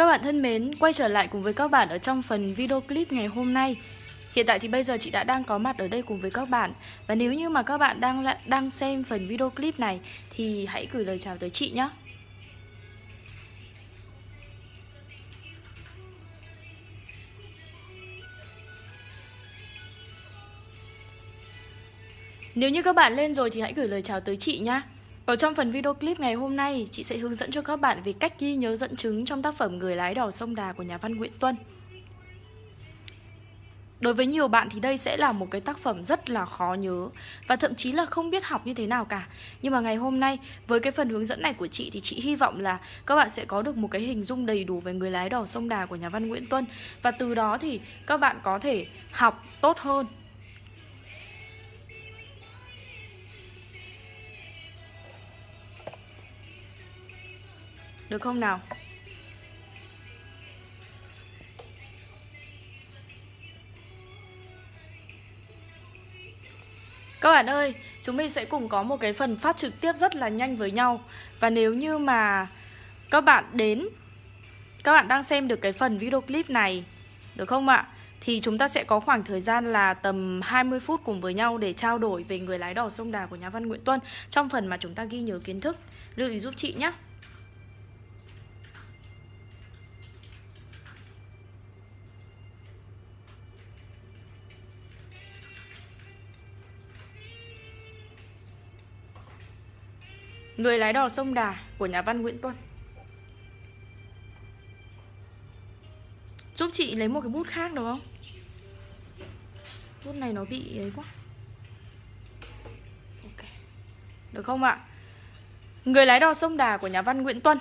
Các bạn thân mến, quay trở lại cùng với các bạn ở trong phần video clip ngày hôm nay. Hiện tại thì bây giờ chị đã đang có mặt ở đây cùng với các bạn Và nếu như mà các bạn đang đang xem phần video clip này Thì hãy gửi lời chào tới chị nhé Nếu như các bạn lên rồi thì hãy gửi lời chào tới chị nhé ở trong phần video clip ngày hôm nay, chị sẽ hướng dẫn cho các bạn về cách ghi nhớ dẫn chứng trong tác phẩm Người lái đò sông Đà của nhà văn Nguyễn Tuân. Đối với nhiều bạn thì đây sẽ là một cái tác phẩm rất là khó nhớ và thậm chí là không biết học như thế nào cả. Nhưng mà ngày hôm nay với cái phần hướng dẫn này của chị thì chị hy vọng là các bạn sẽ có được một cái hình dung đầy đủ về người lái đò sông Đà của nhà văn Nguyễn Tuân và từ đó thì các bạn có thể học tốt hơn Được không nào? Các bạn ơi, chúng mình sẽ cùng có một cái phần phát trực tiếp rất là nhanh với nhau Và nếu như mà các bạn đến Các bạn đang xem được cái phần video clip này Được không ạ? Thì chúng ta sẽ có khoảng thời gian là tầm 20 phút cùng với nhau để trao đổi về người lái đò sông đà của nhà văn Nguyễn Tuân Trong phần mà chúng ta ghi nhớ kiến thức Lưu ý giúp chị nhé Người lái đò sông Đà của nhà văn Nguyễn Tuân Giúp chị lấy một cái bút khác được không? Bút này nó bị ấy quá Ok Được không ạ? Người lái đò sông Đà của nhà văn Nguyễn Tuân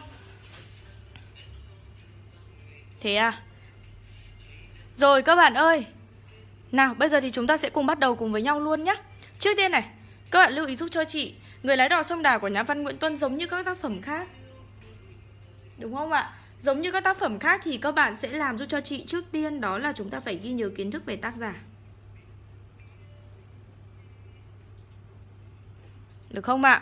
Thế à? Rồi các bạn ơi Nào bây giờ thì chúng ta sẽ cùng bắt đầu cùng với nhau luôn nhé Trước tiên này Các bạn lưu ý giúp cho chị Người lái đò sông Đà của nhà văn Nguyễn Tuân giống như các tác phẩm khác Đúng không ạ? Giống như các tác phẩm khác thì các bạn sẽ làm giúp cho chị trước tiên đó là chúng ta phải ghi nhớ kiến thức về tác giả Được không ạ?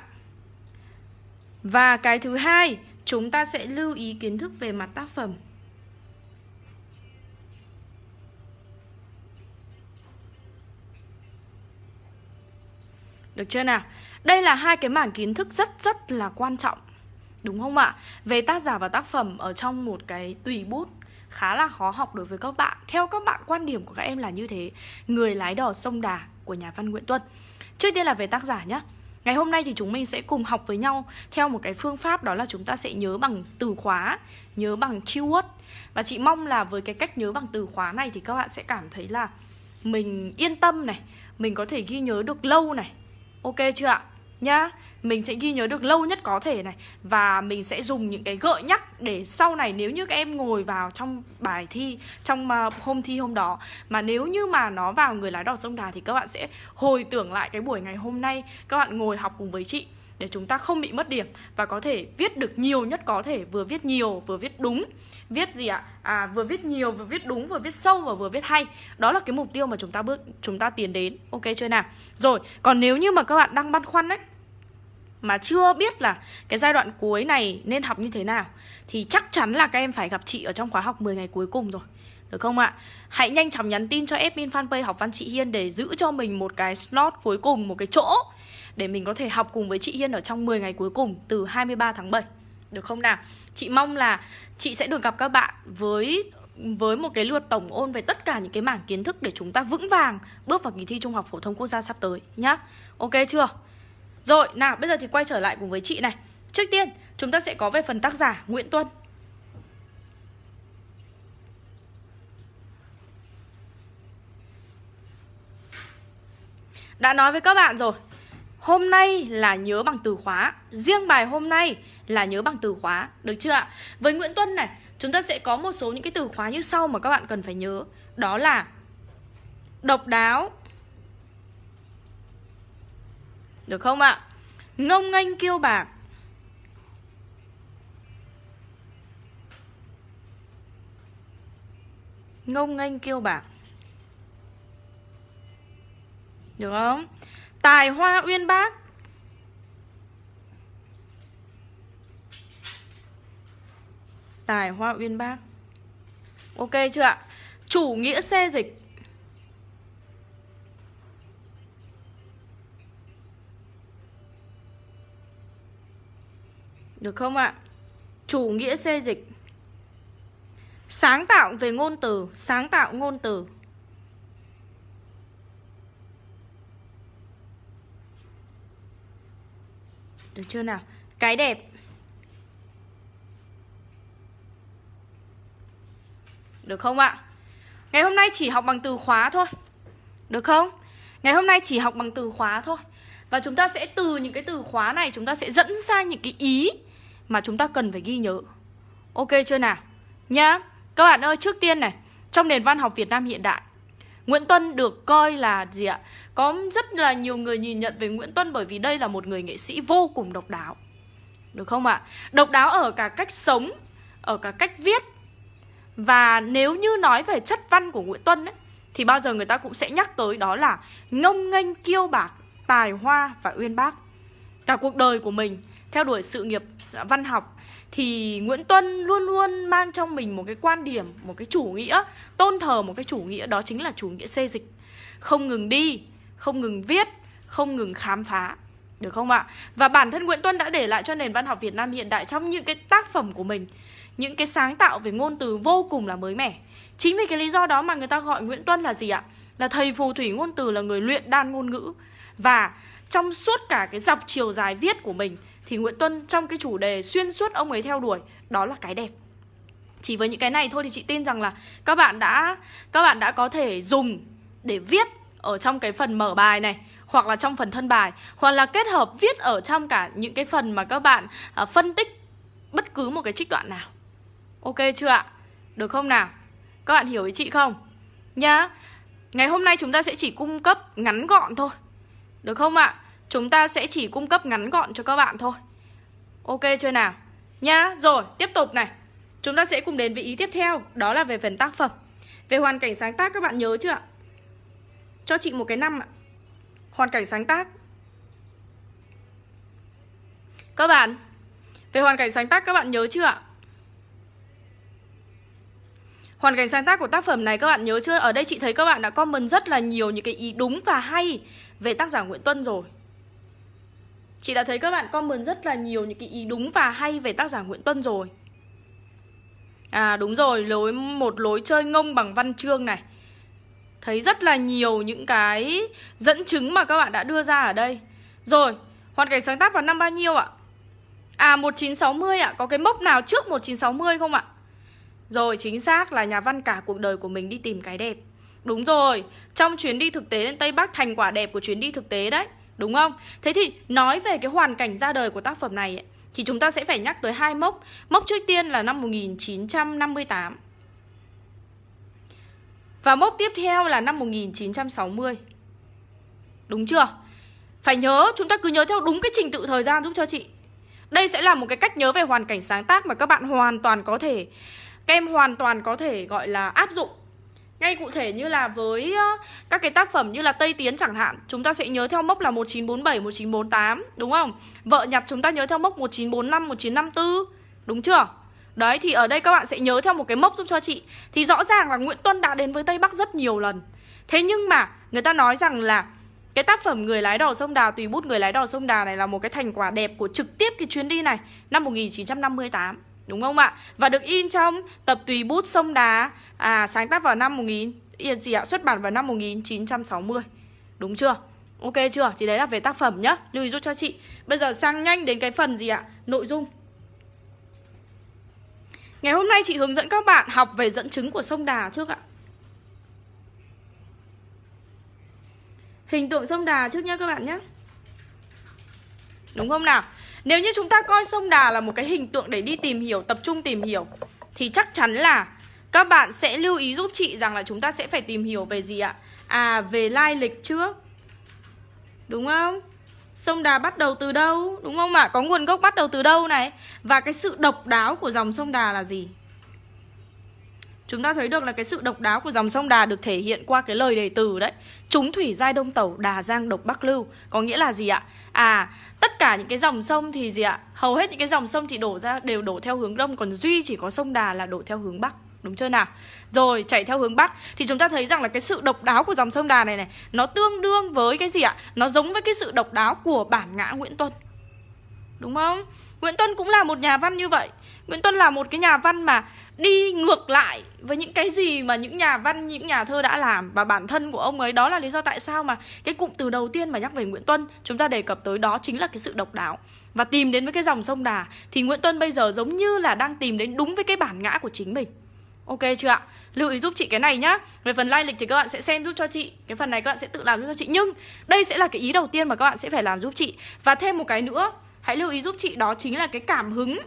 Và cái thứ hai, chúng ta sẽ lưu ý kiến thức về mặt tác phẩm Được chưa nào? Đây là hai cái mảng kiến thức rất rất là quan trọng Đúng không ạ? Về tác giả và tác phẩm ở trong một cái tùy bút khá là khó học đối với các bạn Theo các bạn quan điểm của các em là như thế Người lái đò sông đà của nhà văn Nguyễn Tuân Trước tiên là về tác giả nhé Ngày hôm nay thì chúng mình sẽ cùng học với nhau theo một cái phương pháp đó là chúng ta sẽ nhớ bằng từ khóa, nhớ bằng keyword. Và chị mong là với cái cách nhớ bằng từ khóa này thì các bạn sẽ cảm thấy là mình yên tâm này, mình có thể ghi nhớ được lâu này. Ok chưa ạ? nhá Mình sẽ ghi nhớ được lâu nhất có thể này Và mình sẽ dùng những cái gợi nhắc để sau này nếu như các em ngồi vào trong bài thi Trong ờ, hôm thi hôm đó Mà nếu như mà nó vào người lái đò sông đà thì các bạn sẽ hồi tưởng lại cái buổi ngày hôm nay Các bạn ngồi học cùng với chị để chúng ta không bị mất điểm và có thể viết được nhiều nhất có thể vừa viết nhiều vừa viết đúng viết gì ạ à vừa viết nhiều vừa viết đúng vừa viết sâu và vừa viết hay đó là cái mục tiêu mà chúng ta bước chúng ta tiến đến ok chưa nào rồi còn nếu như mà các bạn đang băn khoăn ấy mà chưa biết là cái giai đoạn cuối này nên học như thế nào thì chắc chắn là các em phải gặp chị ở trong khóa học 10 ngày cuối cùng rồi được không ạ? Hãy nhanh chóng nhắn tin cho admin fanpage học văn chị Hiên để giữ cho mình một cái slot cuối cùng, một cái chỗ để mình có thể học cùng với chị Hiên ở trong 10 ngày cuối cùng từ 23 tháng 7 được không nào? Chị mong là chị sẽ được gặp các bạn với với một cái lượt tổng ôn về tất cả những cái mảng kiến thức để chúng ta vững vàng bước vào kỳ thi trung học phổ thông quốc gia sắp tới nhá. Ok chưa? Rồi, nào bây giờ thì quay trở lại cùng với chị này. Trước tiên, chúng ta sẽ có về phần tác giả Nguyễn Tuân. Đã nói với các bạn rồi, hôm nay là nhớ bằng từ khóa riêng bài hôm nay là nhớ bằng từ khóa được chưa ạ với nguyễn tuân này chúng ta sẽ có một số những cái từ khóa như sau mà các bạn cần phải nhớ đó là độc đáo được không ạ ngông nghênh kiêu bạc ngông nghênh kiêu bạc được không Tài hoa uyên bác Tài hoa uyên bác Ok chưa ạ? Chủ nghĩa xe dịch Được không ạ? Chủ nghĩa xê dịch Sáng tạo về ngôn từ Sáng tạo ngôn từ Được chưa nào? Cái đẹp Được không ạ? Ngày hôm nay chỉ học bằng từ khóa thôi Được không? Ngày hôm nay chỉ học bằng từ khóa thôi Và chúng ta sẽ từ những cái từ khóa này Chúng ta sẽ dẫn sang những cái ý Mà chúng ta cần phải ghi nhớ Ok chưa nào? Nhá Các bạn ơi trước tiên này Trong nền văn học Việt Nam hiện đại Nguyễn Tuân được coi là gì ạ? Có rất là nhiều người nhìn nhận về Nguyễn Tuân bởi vì đây là một người nghệ sĩ vô cùng độc đáo. Được không ạ? Độc đáo ở cả cách sống, ở cả cách viết. Và nếu như nói về chất văn của Nguyễn Tuân ấy, thì bao giờ người ta cũng sẽ nhắc tới đó là ngông nghênh kiêu bạc, tài hoa và uyên bác. Cả cuộc đời của mình theo đuổi sự nghiệp văn học thì Nguyễn Tuân luôn luôn mang trong mình một cái quan điểm, một cái chủ nghĩa, tôn thờ một cái chủ nghĩa đó chính là chủ nghĩa xê dịch. Không ngừng đi, không ngừng viết, không ngừng khám phá. Được không ạ? Và bản thân Nguyễn Tuân đã để lại cho nền văn học Việt Nam hiện đại trong những cái tác phẩm của mình những cái sáng tạo về ngôn từ vô cùng là mới mẻ. Chính vì cái lý do đó mà người ta gọi Nguyễn Tuân là gì ạ? Là thầy phù thủy ngôn từ là người luyện đan ngôn ngữ. Và trong suốt cả cái dọc chiều dài viết của mình thì Nguyễn Tuân trong cái chủ đề xuyên suốt ông ấy theo đuổi đó là cái đẹp chỉ với những cái này thôi thì chị tin rằng là các bạn đã các bạn đã có thể dùng để viết ở trong cái phần mở bài này hoặc là trong phần thân bài hoặc là kết hợp viết ở trong cả những cái phần mà các bạn à, phân tích bất cứ một cái trích đoạn nào ok chưa ạ được không nào các bạn hiểu ý chị không nhá ngày hôm nay chúng ta sẽ chỉ cung cấp ngắn gọn thôi được không ạ Chúng ta sẽ chỉ cung cấp ngắn gọn cho các bạn thôi Ok chưa nào Nhá, rồi, tiếp tục này Chúng ta sẽ cùng đến với ý tiếp theo Đó là về phần tác phẩm Về hoàn cảnh sáng tác các bạn nhớ chưa ạ Cho chị một cái năm ạ Hoàn cảnh sáng tác Các bạn Về hoàn cảnh sáng tác các bạn nhớ chưa ạ Hoàn cảnh sáng tác của tác phẩm này các bạn nhớ chưa? Ở đây chị thấy các bạn đã comment rất là nhiều những cái ý đúng và hay về tác giả Nguyễn Tuân rồi. Chị đã thấy các bạn comment rất là nhiều những cái ý đúng và hay về tác giả Nguyễn Tuân rồi À đúng rồi, lối một lối chơi ngông bằng văn chương này Thấy rất là nhiều những cái dẫn chứng mà các bạn đã đưa ra ở đây Rồi, hoàn cảnh sáng tác vào năm bao nhiêu ạ? À 1960 ạ, có cái mốc nào trước 1960 không ạ? Rồi, chính xác là nhà văn cả cuộc đời của mình đi tìm cái đẹp Đúng rồi, trong chuyến đi thực tế lên Tây Bắc thành quả đẹp của chuyến đi thực tế đấy đúng không? Thế thì nói về cái hoàn cảnh ra đời của tác phẩm này ấy, thì chúng ta sẽ phải nhắc tới hai mốc. Mốc trước tiên là năm 1958. Và mốc tiếp theo là năm 1960. Đúng chưa? Phải nhớ, chúng ta cứ nhớ theo đúng cái trình tự thời gian giúp cho chị. Đây sẽ là một cái cách nhớ về hoàn cảnh sáng tác mà các bạn hoàn toàn có thể các em hoàn toàn có thể gọi là áp dụng ngay cụ thể như là với các cái tác phẩm như là Tây Tiến chẳng hạn Chúng ta sẽ nhớ theo mốc là 1947, 1948 Đúng không? Vợ nhặt chúng ta nhớ theo mốc 1945, 1954 Đúng chưa? Đấy thì ở đây các bạn sẽ nhớ theo một cái mốc giúp cho chị Thì rõ ràng là Nguyễn Tuân đã đến với Tây Bắc rất nhiều lần Thế nhưng mà người ta nói rằng là cái tác phẩm Người lái đò sông Đà tùy bút Người lái đò sông Đà này là một cái thành quả đẹp của trực tiếp cái chuyến đi này năm 1958 đúng không ạ? Và được in trong tập tùy bút sông Đà À sáng tác vào năm 1000 Yên gì ạ? Xuất bản vào năm 1960 Đúng chưa? Ok chưa? Thì đấy là về tác phẩm nhá Lưu ý giúp cho chị Bây giờ sang nhanh đến cái phần gì ạ? Nội dung Ngày hôm nay chị hướng dẫn các bạn học về dẫn chứng của sông Đà trước ạ Hình tượng sông Đà trước nhá các bạn nhé Đúng không nào? Nếu như chúng ta coi sông Đà là một cái hình tượng để đi tìm hiểu, tập trung tìm hiểu Thì chắc chắn là các bạn sẽ lưu ý giúp chị rằng là chúng ta sẽ phải tìm hiểu về gì ạ? À, về lai lịch trước Đúng không? Sông Đà bắt đầu từ đâu? Đúng không ạ? Có nguồn gốc bắt đầu từ đâu này? Và cái sự độc đáo của dòng sông Đà là gì? Chúng ta thấy được là cái sự độc đáo của dòng sông Đà được thể hiện qua cái lời đề từ đấy Chúng thủy giai đông tẩu, đà giang độc bắc lưu Có nghĩa là gì ạ? À, tất cả những cái dòng sông thì gì ạ? Hầu hết những cái dòng sông thì đổ ra đều đổ theo hướng đông Còn duy chỉ có sông Đà là đổ theo hướng bắc đúng chưa nào rồi chảy theo hướng bắc thì chúng ta thấy rằng là cái sự độc đáo của dòng sông đà này này nó tương đương với cái gì ạ nó giống với cái sự độc đáo của bản ngã nguyễn tuân đúng không nguyễn tuân cũng là một nhà văn như vậy nguyễn tuân là một cái nhà văn mà đi ngược lại với những cái gì mà những nhà văn những nhà thơ đã làm và bản thân của ông ấy đó là lý do tại sao mà cái cụm từ đầu tiên mà nhắc về nguyễn tuân chúng ta đề cập tới đó chính là cái sự độc đáo và tìm đến với cái dòng sông đà thì nguyễn tuân bây giờ giống như là đang tìm đến đúng với cái bản ngã của chính mình Ok chưa ạ? Lưu ý giúp chị cái này nhá Về phần lai lịch thì các bạn sẽ xem giúp cho chị Cái phần này các bạn sẽ tự làm giúp cho chị Nhưng đây sẽ là cái ý đầu tiên mà các bạn sẽ phải làm giúp chị Và thêm một cái nữa Hãy lưu ý giúp chị đó chính là cái cảm hứng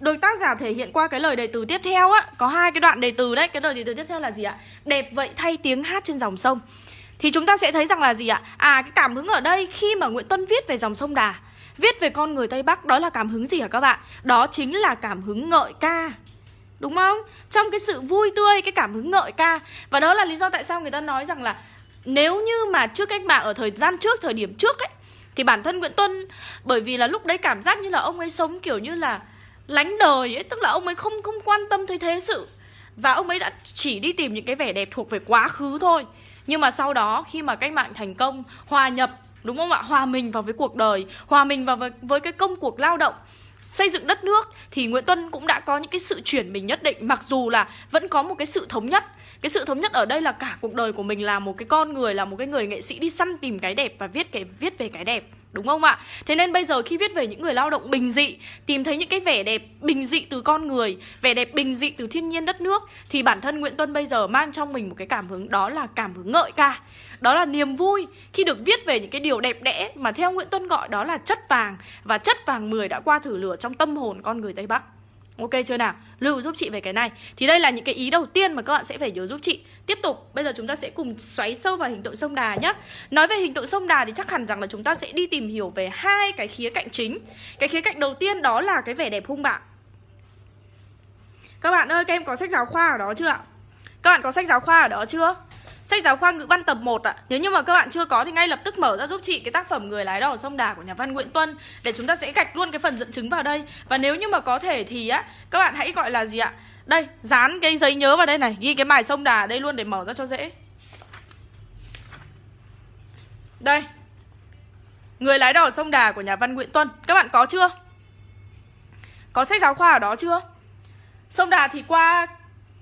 được tác giả thể hiện qua cái lời đề từ tiếp theo á có hai cái đoạn đề từ đấy cái lời đề từ tiếp theo là gì ạ đẹp vậy thay tiếng hát trên dòng sông thì chúng ta sẽ thấy rằng là gì ạ à cái cảm hứng ở đây khi mà nguyễn tuân viết về dòng sông đà Viết về con người Tây Bắc đó là cảm hứng gì hả các bạn? Đó chính là cảm hứng ngợi ca Đúng không? Trong cái sự vui tươi, cái cảm hứng ngợi ca Và đó là lý do tại sao người ta nói rằng là Nếu như mà trước cách mạng ở thời gian trước, thời điểm trước ấy Thì bản thân Nguyễn Tuân Bởi vì là lúc đấy cảm giác như là ông ấy sống kiểu như là lánh đời ấy Tức là ông ấy không không quan tâm tới thế sự và ông ấy đã chỉ đi tìm những cái vẻ đẹp thuộc về quá khứ thôi nhưng mà sau đó khi mà cách mạng thành công hòa nhập đúng không ạ hòa mình vào với cuộc đời hòa mình vào với, với cái công cuộc lao động xây dựng đất nước thì Nguyễn Tuân cũng đã có những cái sự chuyển mình nhất định mặc dù là vẫn có một cái sự thống nhất cái sự thống nhất ở đây là cả cuộc đời của mình là một cái con người là một cái người nghệ sĩ đi săn tìm cái đẹp và viết cái viết về cái đẹp đúng không ạ? Thế nên bây giờ khi viết về những người lao động bình dị, tìm thấy những cái vẻ đẹp bình dị từ con người, vẻ đẹp bình dị từ thiên nhiên đất nước thì bản thân Nguyễn Tuân bây giờ mang trong mình một cái cảm hứng đó là cảm hứng ngợi ca đó là niềm vui khi được viết về những cái điều đẹp đẽ mà theo Nguyễn Tuân gọi đó là chất vàng và chất vàng 10 đã qua thử lửa trong tâm hồn con người Tây Bắc. Ok chưa nào? Lưu giúp chị về cái này. Thì đây là những cái ý đầu tiên mà các bạn sẽ phải nhớ giúp chị. Tiếp tục, bây giờ chúng ta sẽ cùng xoáy sâu vào hình tượng sông Đà nhé. Nói về hình tượng sông Đà thì chắc hẳn rằng là chúng ta sẽ đi tìm hiểu về hai cái khía cạnh chính. Cái khía cạnh đầu tiên đó là cái vẻ đẹp hung bạo. Các bạn ơi, các em có sách giáo khoa ở đó chưa ạ? Các bạn có sách giáo khoa ở đó chưa? Sách giáo khoa ngữ văn tập 1 ạ. À. Nếu như mà các bạn chưa có thì ngay lập tức mở ra giúp chị cái tác phẩm Người lái đò sông Đà của nhà văn Nguyễn Tuân để chúng ta sẽ gạch luôn cái phần dẫn chứng vào đây. Và nếu như mà có thể thì á các bạn hãy gọi là gì ạ? Đây, dán cái giấy nhớ vào đây này, ghi cái bài sông Đà ở đây luôn để mở ra cho dễ. Đây. Người lái đò sông Đà của nhà văn Nguyễn Tuân. Các bạn có chưa? Có sách giáo khoa ở đó chưa? Sông Đà thì qua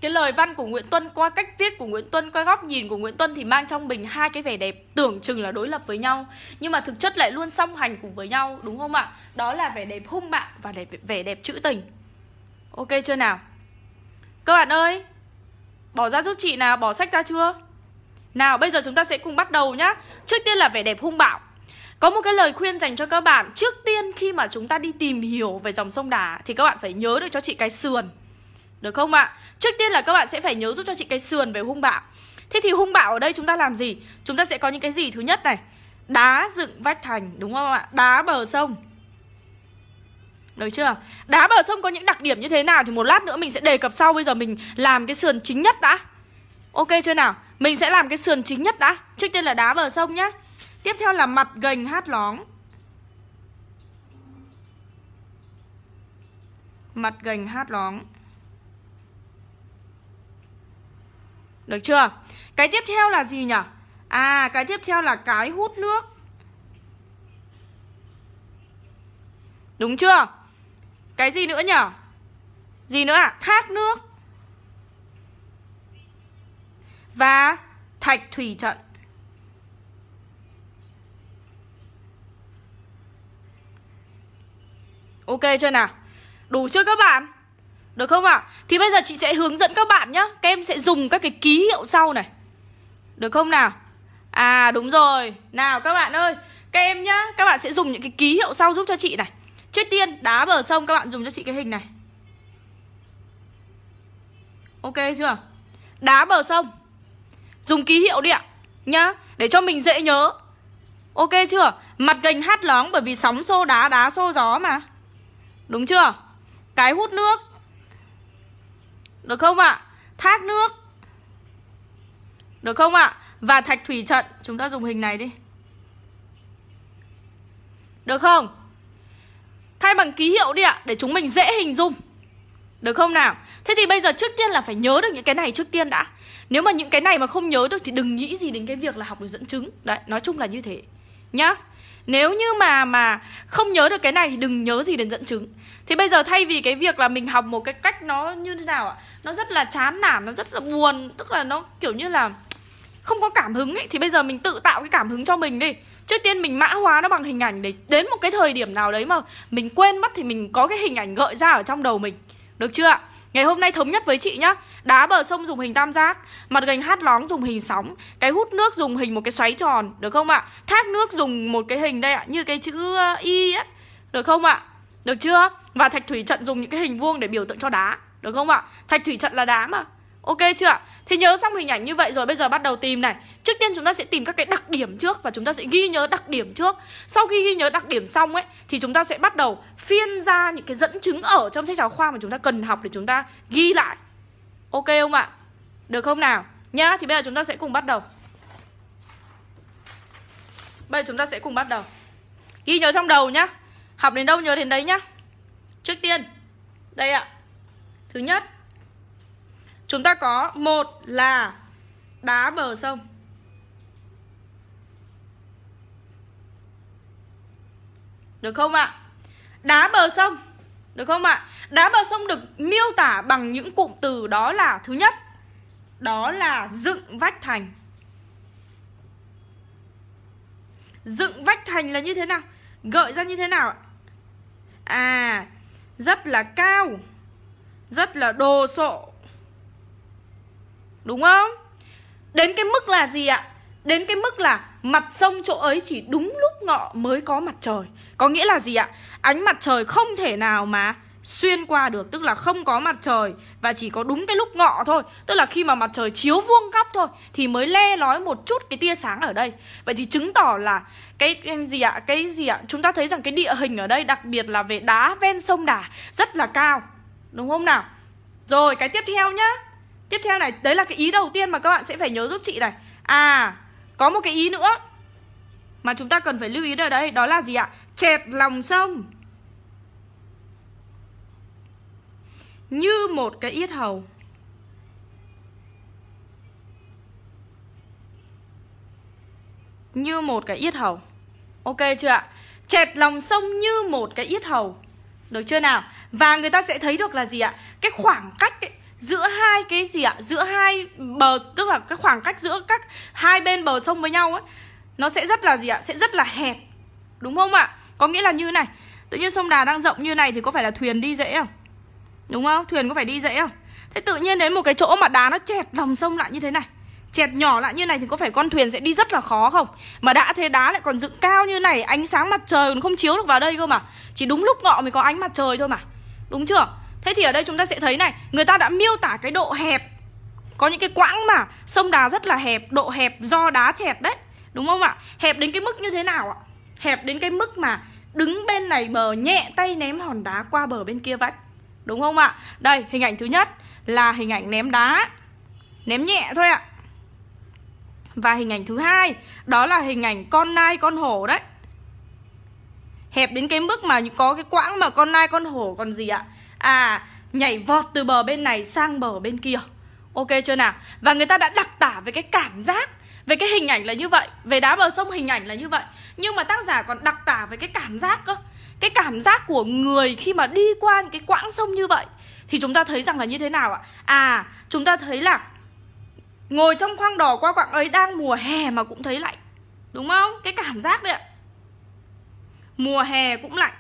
cái lời văn của Nguyễn Tuân qua cách viết của Nguyễn Tuân qua góc nhìn của Nguyễn Tuân thì mang trong mình hai cái vẻ đẹp tưởng chừng là đối lập với nhau nhưng mà thực chất lại luôn song hành cùng với nhau đúng không ạ? Đó là vẻ đẹp hung bạo và đẹp, vẻ đẹp trữ tình. Ok chưa nào? Các bạn ơi, bỏ ra giúp chị nào, bỏ sách ra chưa? Nào bây giờ chúng ta sẽ cùng bắt đầu nhá. Trước tiên là vẻ đẹp hung bạo. Có một cái lời khuyên dành cho các bạn Trước tiên khi mà chúng ta đi tìm hiểu về dòng sông Đà Thì các bạn phải nhớ được cho chị cái sườn được không ạ? Trước tiên là các bạn sẽ phải nhớ giúp cho chị cái sườn về hung bạo Thế thì hung bạo ở đây chúng ta làm gì? Chúng ta sẽ có những cái gì thứ nhất này Đá dựng vách thành, đúng không ạ? Đá bờ sông được chưa? Đá bờ sông có những đặc điểm như thế nào thì một lát nữa mình sẽ đề cập sau Bây giờ mình làm cái sườn chính nhất đã Ok chưa nào? Mình sẽ làm cái sườn chính nhất đã Trước tiên là đá bờ sông nhá Tiếp theo là mặt gành hát lóng Mặt gành hát lóng Được chưa? Cái tiếp theo là gì nhỉ? À, cái tiếp theo là cái hút nước Đúng chưa? Cái gì nữa nhỉ? Gì nữa ạ? À? Thác nước Và thạch thủy trận Ok chưa nào? Đủ chưa các bạn? Được không ạ? À? Thì bây giờ chị sẽ hướng dẫn các bạn nhá Các em sẽ dùng các cái ký hiệu sau này Được không nào? À đúng rồi Nào các bạn ơi Các em nhá Các bạn sẽ dùng những cái ký hiệu sau giúp cho chị này Trước tiên đá bờ sông các bạn dùng cho chị cái hình này Ok chưa? Đá bờ sông Dùng ký hiệu đi ạ Nhá Để cho mình dễ nhớ Ok chưa? Mặt gành hát lóng bởi vì sóng xô đá đá xô gió mà Đúng chưa? Cái hút nước được không ạ? Thác nước Được không ạ? Và thạch thủy trận Chúng ta dùng hình này đi Được không? Thay bằng ký hiệu đi ạ Để chúng mình dễ hình dung Được không nào? Thế thì bây giờ trước tiên là phải nhớ được những cái này trước tiên đã Nếu mà những cái này mà không nhớ được Thì đừng nghĩ gì đến cái việc là học được dẫn chứng Đấy, nói chung là như thế Nhá Nếu như mà mà không nhớ được cái này Thì đừng nhớ gì đến dẫn chứng thì bây giờ thay vì cái việc là mình học một cái cách nó như thế nào ạ Nó rất là chán nản, nó rất là buồn Tức là nó kiểu như là không có cảm hứng ấy Thì bây giờ mình tự tạo cái cảm hứng cho mình đi Trước tiên mình mã hóa nó bằng hình ảnh để Đến một cái thời điểm nào đấy mà mình quên mất Thì mình có cái hình ảnh gợi ra ở trong đầu mình Được chưa ạ? Ngày hôm nay thống nhất với chị nhá Đá bờ sông dùng hình tam giác Mặt gành hát lóng dùng hình sóng Cái hút nước dùng hình một cái xoáy tròn Được không ạ? Thác nước dùng một cái hình đây ạ Như cái chữ Y á, Được không ạ? Được chưa? Và thạch thủy trận dùng những cái hình vuông để biểu tượng cho đá Được không ạ? Thạch thủy trận là đá mà Ok chưa ạ? Thì nhớ xong hình ảnh như vậy rồi bây giờ bắt đầu tìm này Trước tiên chúng ta sẽ tìm các cái đặc điểm trước Và chúng ta sẽ ghi nhớ đặc điểm trước Sau khi ghi nhớ đặc điểm xong ấy Thì chúng ta sẽ bắt đầu phiên ra những cái dẫn chứng Ở trong sách giáo khoa mà chúng ta cần học Để chúng ta ghi lại Ok không ạ? Được không nào? Nhá, thì bây giờ chúng ta sẽ cùng bắt đầu Bây giờ chúng ta sẽ cùng bắt đầu Ghi nhớ trong đầu nhá Học đến đâu nhớ đến đấy nhá Trước tiên, đây ạ. Thứ nhất, chúng ta có một là đá bờ sông. Được không ạ? Đá bờ sông. Được không ạ? Đá bờ sông được miêu tả bằng những cụm từ đó là thứ nhất, đó là dựng vách thành. Dựng vách thành là như thế nào? Gợi ra như thế nào À, rất là cao rất là đồ sộ đúng không đến cái mức là gì ạ đến cái mức là mặt sông chỗ ấy chỉ đúng lúc ngọ mới có mặt trời có nghĩa là gì ạ ánh mặt trời không thể nào mà xuyên qua được tức là không có mặt trời và chỉ có đúng cái lúc ngọ thôi tức là khi mà mặt trời chiếu vuông góc thôi thì mới le lói một chút cái tia sáng ở đây vậy thì chứng tỏ là cái, cái gì ạ cái gì ạ chúng ta thấy rằng cái địa hình ở đây đặc biệt là về đá ven sông đà rất là cao đúng không nào rồi cái tiếp theo nhá tiếp theo này đấy là cái ý đầu tiên mà các bạn sẽ phải nhớ giúp chị này à có một cái ý nữa mà chúng ta cần phải lưu ý ở đây đó là gì ạ chẹt lòng sông như một cái yết hầu như một cái yết hầu ok chưa ạ chẹt lòng sông như một cái yết hầu được chưa nào và người ta sẽ thấy được là gì ạ cái khoảng cách ấy, giữa hai cái gì ạ giữa hai bờ tức là cái khoảng cách giữa các hai bên bờ sông với nhau ấy nó sẽ rất là gì ạ sẽ rất là hẹp đúng không ạ có nghĩa là như này tự nhiên sông đà đang rộng như này thì có phải là thuyền đi dễ không Đúng không? Thuyền có phải đi dễ không? Thế tự nhiên đến một cái chỗ mà đá nó chẹt lòng sông lại như thế này chẹt nhỏ lại như này thì có phải con thuyền sẽ đi rất là khó không? Mà đã thế đá lại còn dựng cao như này, ánh sáng mặt trời còn không chiếu được vào đây cơ mà. Chỉ đúng lúc ngọ mới có ánh mặt trời thôi mà. Đúng chưa? Thế thì ở đây chúng ta sẽ thấy này, người ta đã miêu tả cái độ hẹp. Có những cái quãng mà sông đá rất là hẹp, độ hẹp do đá chẹt đấy. Đúng không ạ? Hẹp đến cái mức như thế nào ạ? Hẹp đến cái mức mà đứng bên này bờ nhẹ tay ném hòn đá qua bờ bên kia vách đúng không ạ? Đây, hình ảnh thứ nhất là hình ảnh ném đá. Ném nhẹ thôi ạ. Và hình ảnh thứ hai đó là hình ảnh con nai con hổ đấy. Hẹp đến cái mức mà có cái quãng mà con nai con hổ còn gì ạ? À, nhảy vọt từ bờ bên này sang bờ bên kia. Ok chưa nào? Và người ta đã đặc tả về cái cảm giác về cái hình ảnh là như vậy Về đá bờ sông hình ảnh là như vậy Nhưng mà tác giả còn đặc tả về cái cảm giác cơ cái cảm giác của người khi mà đi qua những cái quãng sông như vậy thì chúng ta thấy rằng là như thế nào ạ? À, chúng ta thấy là ngồi trong khoang đỏ qua quãng ấy đang mùa hè mà cũng thấy lạnh. Đúng không? Cái cảm giác đấy ạ. Mùa hè cũng lạnh.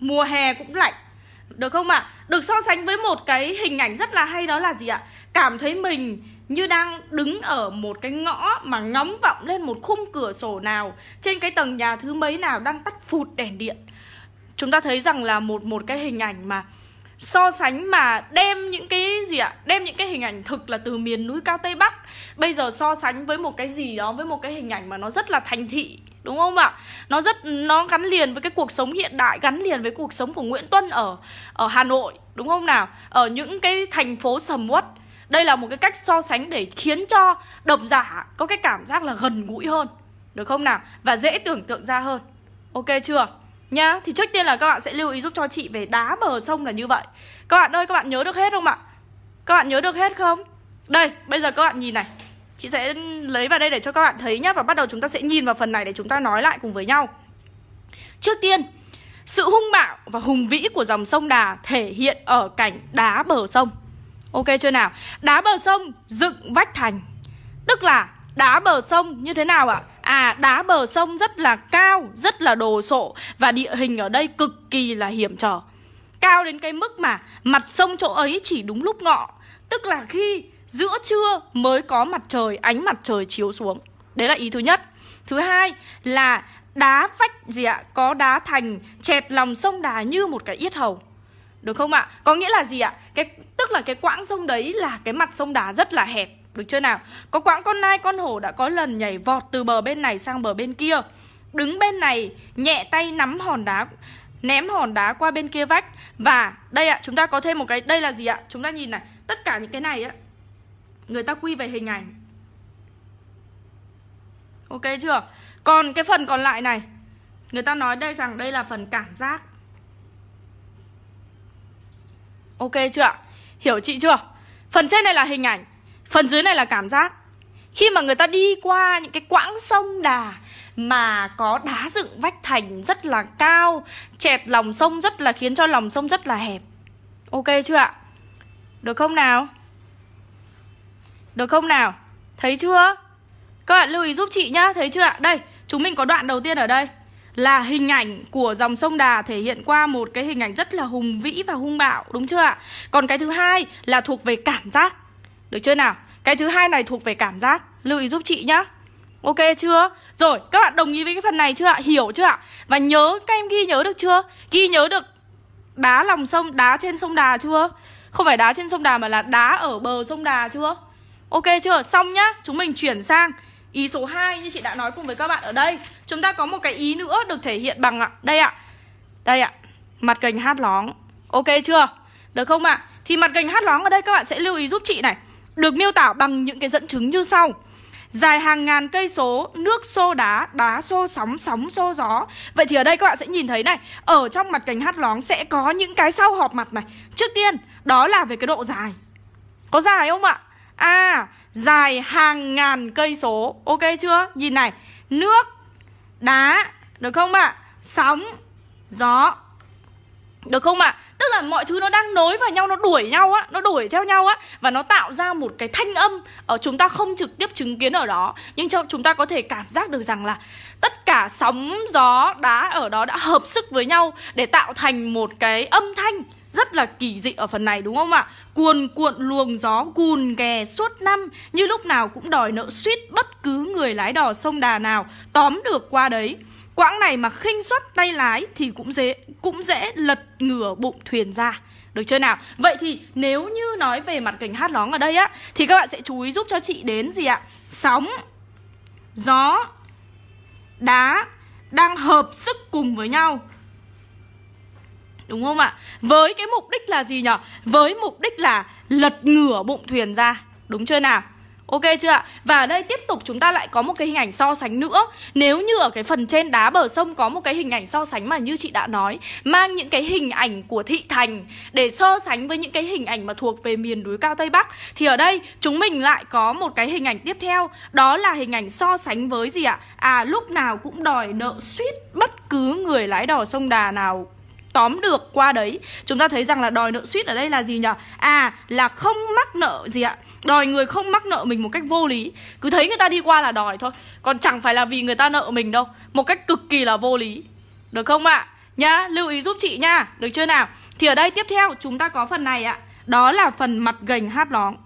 Mùa hè cũng lạnh. Được không ạ? Được so sánh với một cái hình ảnh rất là hay đó là gì ạ? Cảm thấy mình như đang đứng ở một cái ngõ mà ngóng vọng lên một khung cửa sổ nào trên cái tầng nhà thứ mấy nào đang tắt phụt đèn điện chúng ta thấy rằng là một một cái hình ảnh mà so sánh mà đem những cái gì ạ à? đem những cái hình ảnh thực là từ miền núi cao tây bắc bây giờ so sánh với một cái gì đó với một cái hình ảnh mà nó rất là thành thị đúng không ạ nó rất nó gắn liền với cái cuộc sống hiện đại gắn liền với cuộc sống của nguyễn tuân ở ở hà nội đúng không nào ở những cái thành phố sầm uất đây là một cái cách so sánh để khiến cho độc giả có cái cảm giác là gần gũi hơn được không nào và dễ tưởng tượng ra hơn ok chưa nhá thì trước tiên là các bạn sẽ lưu ý giúp cho chị về đá bờ sông là như vậy các bạn ơi các bạn nhớ được hết không ạ các bạn nhớ được hết không đây bây giờ các bạn nhìn này chị sẽ lấy vào đây để cho các bạn thấy nhá và bắt đầu chúng ta sẽ nhìn vào phần này để chúng ta nói lại cùng với nhau trước tiên sự hung bạo và hùng vĩ của dòng sông Đà thể hiện ở cảnh đá bờ sông Ok chưa nào? Đá bờ sông dựng vách thành. Tức là đá bờ sông như thế nào ạ? À, đá bờ sông rất là cao, rất là đồ sộ và địa hình ở đây cực kỳ là hiểm trở. Cao đến cái mức mà mặt sông chỗ ấy chỉ đúng lúc ngọ, tức là khi giữa trưa mới có mặt trời, ánh mặt trời chiếu xuống. Đấy là ý thứ nhất. Thứ hai là đá vách gì ạ? Có đá thành chẹt lòng sông đà như một cái yết hầu được không ạ? Có nghĩa là gì ạ? Cái tức là cái quãng sông đấy là cái mặt sông đá rất là hẹp, được chưa nào? Có quãng con nai con hổ đã có lần nhảy vọt từ bờ bên này sang bờ bên kia. Đứng bên này nhẹ tay nắm hòn đá ném hòn đá qua bên kia vách và đây ạ, chúng ta có thêm một cái đây là gì ạ? Chúng ta nhìn này, tất cả những cái này á người ta quy về hình ảnh. Ok chưa? Còn cái phần còn lại này người ta nói đây rằng đây là phần cảm giác Ok chưa ạ? Hiểu chị chưa? Phần trên này là hình ảnh, phần dưới này là cảm giác. Khi mà người ta đi qua những cái quãng sông đà mà có đá dựng vách thành rất là cao, chẹt lòng sông rất là khiến cho lòng sông rất là hẹp. Ok chưa ạ? Được không nào? Được không nào? Thấy chưa? Các bạn lưu ý giúp chị nhá, thấy chưa ạ? Đây, chúng mình có đoạn đầu tiên ở đây là hình ảnh của dòng sông Đà thể hiện qua một cái hình ảnh rất là hùng vĩ và hung bạo đúng chưa ạ? Còn cái thứ hai là thuộc về cảm giác. Được chưa nào? Cái thứ hai này thuộc về cảm giác. Lưu ý giúp chị nhá. Ok chưa? Rồi, các bạn đồng ý với cái phần này chưa ạ? Hiểu chưa ạ? Và nhớ các em ghi nhớ được chưa? Ghi nhớ được đá lòng sông, đá trên sông Đà chưa? Không phải đá trên sông Đà mà là đá ở bờ sông Đà chưa? Ok chưa? Xong nhá, chúng mình chuyển sang Ý số 2 như chị đã nói cùng với các bạn ở đây Chúng ta có một cái ý nữa được thể hiện bằng ạ Đây ạ Đây ạ Mặt cành hát lóng Ok chưa Được không ạ Thì mặt cành hát lóng ở đây các bạn sẽ lưu ý giúp chị này Được miêu tả bằng những cái dẫn chứng như sau Dài hàng ngàn cây số, nước xô đá, đá xô sóng, sóng xô gió Vậy thì ở đây các bạn sẽ nhìn thấy này Ở trong mặt cành hát lóng sẽ có những cái sau họp mặt này Trước tiên, đó là về cái độ dài Có dài không ạ? A dài hàng ngàn cây số. Ok chưa? Nhìn này, nước, đá, được không ạ? À? Sóng, gió. Được không ạ? À? Tức là mọi thứ nó đang nối vào nhau, nó đuổi nhau á, nó đuổi theo nhau á Và nó tạo ra một cái thanh âm ở ờ, Chúng ta không trực tiếp chứng kiến ở đó Nhưng chúng ta có thể cảm giác được rằng là Tất cả sóng, gió, đá ở đó đã hợp sức với nhau Để tạo thành một cái âm thanh rất là kỳ dị ở phần này đúng không ạ? Cuồn cuộn luồng gió cùn kè suốt năm Như lúc nào cũng đòi nợ suýt bất cứ người lái đò sông đà nào Tóm được qua đấy Quãng này mà khinh suất tay lái thì cũng dễ cũng dễ lật ngửa bụng thuyền ra được chưa nào? Vậy thì nếu như nói về mặt cảnh hát lóng ở đây á Thì các bạn sẽ chú ý giúp cho chị đến gì ạ? Sóng Gió Đá Đang hợp sức cùng với nhau đúng không ạ? Với cái mục đích là gì nhở? Với mục đích là lật ngửa bụng thuyền ra, đúng chưa nào? Ok chưa ạ? Và ở đây tiếp tục chúng ta lại có một cái hình ảnh so sánh nữa Nếu như ở cái phần trên đá bờ sông có một cái hình ảnh so sánh mà như chị đã nói Mang những cái hình ảnh của thị thành để so sánh với những cái hình ảnh mà thuộc về miền núi cao Tây Bắc Thì ở đây chúng mình lại có một cái hình ảnh tiếp theo Đó là hình ảnh so sánh với gì ạ? À lúc nào cũng đòi nợ suýt bất cứ người lái đò sông đà nào tóm được qua đấy chúng ta thấy rằng là đòi nợ suýt ở đây là gì nhỉ à là không mắc nợ gì ạ đòi người không mắc nợ mình một cách vô lý cứ thấy người ta đi qua là đòi thôi còn chẳng phải là vì người ta nợ mình đâu một cách cực kỳ là vô lý được không ạ à? nhá lưu ý giúp chị nha được chưa nào thì ở đây tiếp theo chúng ta có phần này ạ đó là phần mặt gành hát lóng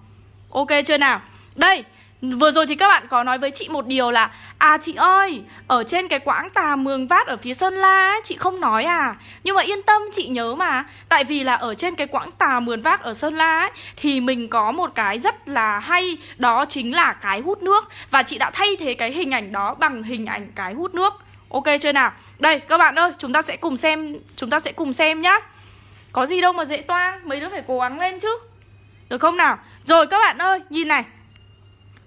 ok chưa nào đây Vừa rồi thì các bạn có nói với chị một điều là À chị ơi, ở trên cái quãng tà mường vát ở phía Sơn La ấy, chị không nói à Nhưng mà yên tâm chị nhớ mà Tại vì là ở trên cái quãng tà mường vát ở Sơn La ấy Thì mình có một cái rất là hay Đó chính là cái hút nước Và chị đã thay thế cái hình ảnh đó bằng hình ảnh cái hút nước Ok chưa nào? Đây các bạn ơi, chúng ta sẽ cùng xem Chúng ta sẽ cùng xem nhá Có gì đâu mà dễ toang mấy đứa phải cố gắng lên chứ Được không nào? Rồi các bạn ơi, nhìn này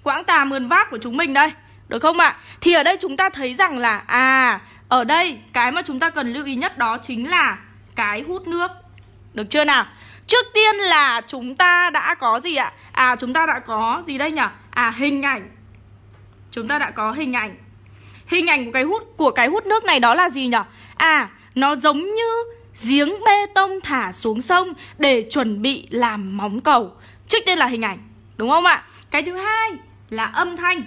quãng tà mườn vác của chúng mình đây Được không ạ? Thì ở đây chúng ta thấy rằng là À ở đây cái mà chúng ta cần lưu ý nhất đó chính là cái hút nước Được chưa nào? Trước tiên là chúng ta đã có gì ạ? À chúng ta đã có gì đây nhỉ? À hình ảnh Chúng ta đã có hình ảnh Hình ảnh của cái hút của cái hút nước này đó là gì nhỉ? À nó giống như giếng bê tông thả xuống sông để chuẩn bị làm móng cầu. Trước tiên là hình ảnh, đúng không ạ? Cái thứ hai là âm thanh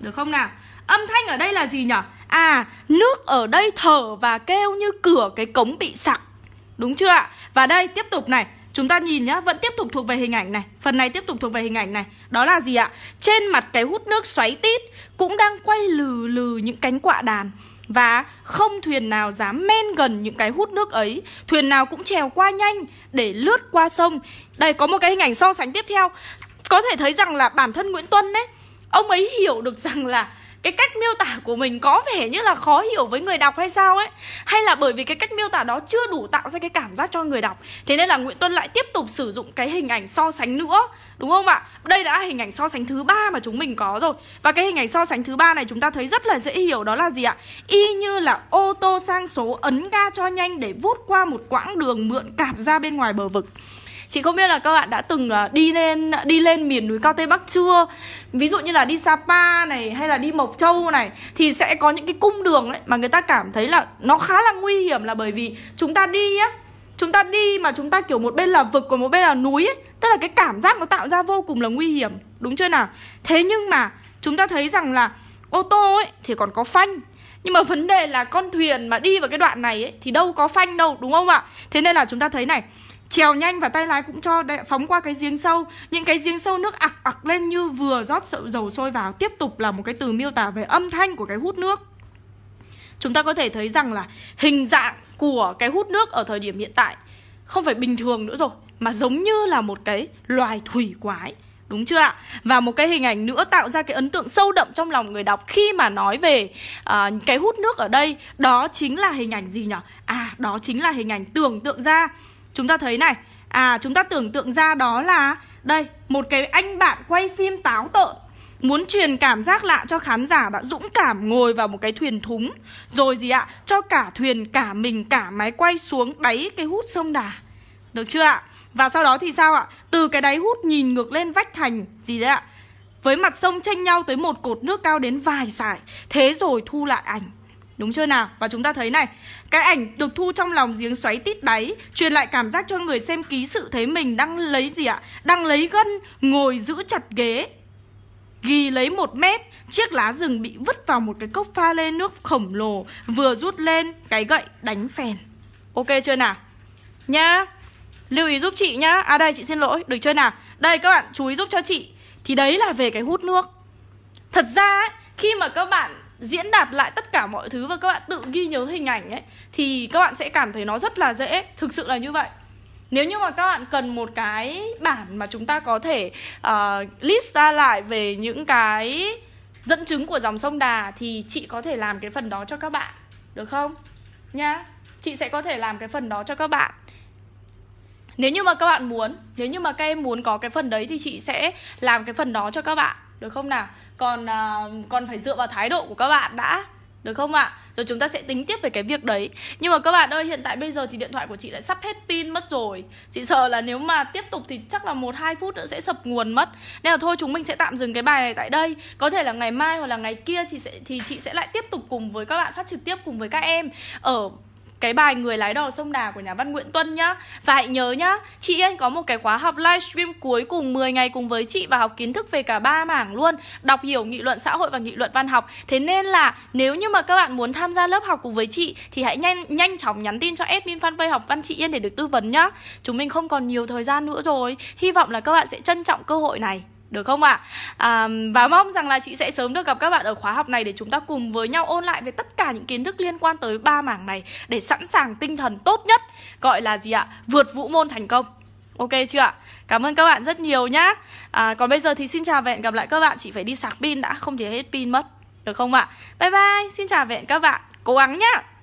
Được không nào? Âm thanh ở đây là gì nhở? À, nước ở đây thở và kêu như cửa cái cống bị sặc Đúng chưa ạ? Và đây, tiếp tục này Chúng ta nhìn nhá, vẫn tiếp tục thuộc về hình ảnh này Phần này tiếp tục thuộc về hình ảnh này Đó là gì ạ? Trên mặt cái hút nước xoáy tít Cũng đang quay lừ lừ những cánh quạ đàn và không thuyền nào dám men gần những cái hút nước ấy Thuyền nào cũng trèo qua nhanh để lướt qua sông Đây có một cái hình ảnh so sánh tiếp theo có thể thấy rằng là bản thân Nguyễn Tuân đấy ông ấy hiểu được rằng là cái cách miêu tả của mình có vẻ như là khó hiểu với người đọc hay sao ấy hay là bởi vì cái cách miêu tả đó chưa đủ tạo ra cái cảm giác cho người đọc thế nên là nguyễn tuân lại tiếp tục sử dụng cái hình ảnh so sánh nữa đúng không ạ đây đã là hình ảnh so sánh thứ ba mà chúng mình có rồi và cái hình ảnh so sánh thứ ba này chúng ta thấy rất là dễ hiểu đó là gì ạ y như là ô tô sang số ấn ga cho nhanh để vút qua một quãng đường mượn cạp ra bên ngoài bờ vực Chị không biết là các bạn đã từng à, đi lên đi lên miền núi cao Tây Bắc chưa? Ví dụ như là đi Sapa này hay là đi Mộc Châu này thì sẽ có những cái cung đường ấy mà người ta cảm thấy là nó khá là nguy hiểm là bởi vì chúng ta đi á chúng ta đi mà chúng ta kiểu một bên là vực còn một bên là núi ấy, tức là cái cảm giác nó tạo ra vô cùng là nguy hiểm đúng chưa nào thế nhưng mà chúng ta thấy rằng là ô tô ấy thì còn có phanh nhưng mà vấn đề là con thuyền mà đi vào cái đoạn này ấy, thì đâu có phanh đâu đúng không ạ thế nên là chúng ta thấy này trèo nhanh và tay lái cũng cho đe, phóng qua cái giếng sâu những cái giếng sâu nước ặc ặc lên như vừa rót sợi dầu sôi vào tiếp tục là một cái từ miêu tả về âm thanh của cái hút nước chúng ta có thể thấy rằng là hình dạng của cái hút nước ở thời điểm hiện tại không phải bình thường nữa rồi mà giống như là một cái loài thủy quái đúng chưa ạ và một cái hình ảnh nữa tạo ra cái ấn tượng sâu đậm trong lòng người đọc khi mà nói về uh, cái hút nước ở đây đó chính là hình ảnh gì nhỉ à đó chính là hình ảnh tưởng tượng ra Chúng ta thấy này À chúng ta tưởng tượng ra đó là Đây một cái anh bạn quay phim táo tợn Muốn truyền cảm giác lạ cho khán giả đã dũng cảm ngồi vào một cái thuyền thúng Rồi gì ạ? Cho cả thuyền, cả mình, cả máy quay xuống đáy cái hút sông Đà Được chưa ạ? Và sau đó thì sao ạ? Từ cái đáy hút nhìn ngược lên vách thành gì đấy ạ? Với mặt sông tranh nhau tới một cột nước cao đến vài sải Thế rồi thu lại ảnh Đúng chưa nào? Và chúng ta thấy này cái ảnh được thu trong lòng giếng xoáy tít đáy Truyền lại cảm giác cho người xem ký sự thấy mình đang lấy gì ạ? Đang lấy gân, ngồi giữ chặt ghế Ghi lấy một mét Chiếc lá rừng bị vứt vào một cái cốc pha lê nước khổng lồ Vừa rút lên cái gậy đánh phèn Ok chưa nào? Nhá Lưu ý giúp chị nhá À đây chị xin lỗi, được chưa nào? Đây các bạn, chú ý giúp cho chị Thì đấy là về cái hút nước Thật ra ấy, khi mà các bạn diễn đạt lại tất cả mọi thứ và các bạn tự ghi nhớ hình ảnh ấy thì các bạn sẽ cảm thấy nó rất là dễ thực sự là như vậy nếu như mà các bạn cần một cái bản mà chúng ta có thể uh, list ra lại về những cái dẫn chứng của dòng sông đà thì chị có thể làm cái phần đó cho các bạn được không nhá chị sẽ có thể làm cái phần đó cho các bạn nếu như mà các bạn muốn nếu như mà các em muốn có cái phần đấy thì chị sẽ làm cái phần đó cho các bạn được không nào còn uh, còn phải dựa vào thái độ của các bạn đã được không ạ? Rồi chúng ta sẽ tính tiếp về cái việc đấy Nhưng mà các bạn ơi, hiện tại bây giờ thì điện thoại của chị lại sắp hết pin mất rồi Chị sợ là nếu mà tiếp tục thì chắc là một hai phút nữa sẽ sập nguồn mất Nên là thôi chúng mình sẽ tạm dừng cái bài này tại đây Có thể là ngày mai hoặc là ngày kia chị sẽ, thì chị sẽ lại tiếp tục cùng với các bạn phát trực tiếp cùng với các em Ở cái bài người lái đò sông đà của nhà văn Nguyễn Tuân nhá và hãy nhớ nhá chị Yên có một cái khóa học livestream cuối cùng 10 ngày cùng với chị và học kiến thức về cả ba mảng luôn đọc hiểu nghị luận xã hội và nghị luận văn học thế nên là nếu như mà các bạn muốn tham gia lớp học cùng với chị thì hãy nhanh nhanh chóng nhắn tin cho admin fanpage học văn chị Yên để được tư vấn nhá chúng mình không còn nhiều thời gian nữa rồi hy vọng là các bạn sẽ trân trọng cơ hội này được không ạ? À? à, và mong rằng là chị sẽ sớm được gặp các bạn ở khóa học này để chúng ta cùng với nhau ôn lại về tất cả những kiến thức liên quan tới ba mảng này để sẵn sàng tinh thần tốt nhất gọi là gì ạ? Vượt vũ môn thành công. Ok chưa ạ? Cảm ơn các bạn rất nhiều nhá. À, còn bây giờ thì xin chào và hẹn gặp lại các bạn. Chị phải đi sạc pin đã, không thể hết pin mất. Được không ạ? À? Bye bye, xin chào và hẹn các bạn. Cố gắng nhá.